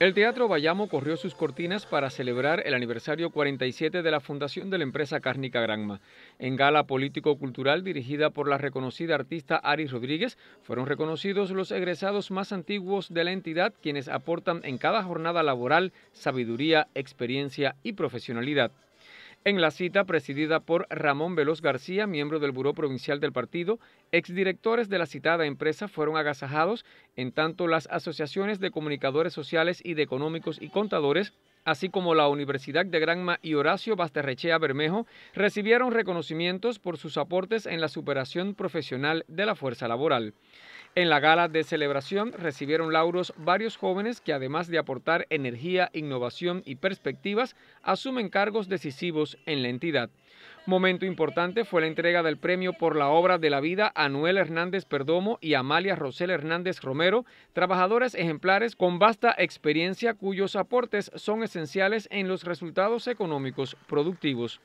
El Teatro Bayamo corrió sus cortinas para celebrar el aniversario 47 de la fundación de la empresa cárnica Granma. En gala político-cultural dirigida por la reconocida artista Ari Rodríguez, fueron reconocidos los egresados más antiguos de la entidad, quienes aportan en cada jornada laboral sabiduría, experiencia y profesionalidad. En la cita, presidida por Ramón Veloz García, miembro del Buró Provincial del Partido, exdirectores de la citada empresa fueron agasajados, en tanto las asociaciones de comunicadores sociales y de económicos y contadores así como la Universidad de Granma y Horacio Basterrechea Bermejo, recibieron reconocimientos por sus aportes en la superación profesional de la fuerza laboral. En la gala de celebración recibieron lauros varios jóvenes que además de aportar energía, innovación y perspectivas, asumen cargos decisivos en la entidad. Momento importante fue la entrega del premio por la obra de la vida a Noel Hernández Perdomo y Amalia Rosel Hernández Romero, trabajadoras ejemplares con vasta experiencia cuyos aportes son esenciales en los resultados económicos productivos.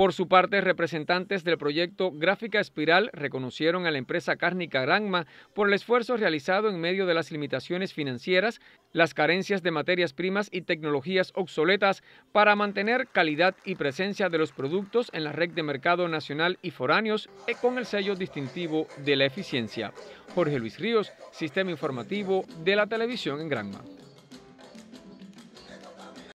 Por su parte, representantes del proyecto Gráfica Espiral reconocieron a la empresa cárnica Granma por el esfuerzo realizado en medio de las limitaciones financieras, las carencias de materias primas y tecnologías obsoletas para mantener calidad y presencia de los productos en la red de mercado nacional y foráneos y eh, con el sello distintivo de la eficiencia. Jorge Luis Ríos, Sistema Informativo de la Televisión en Granma.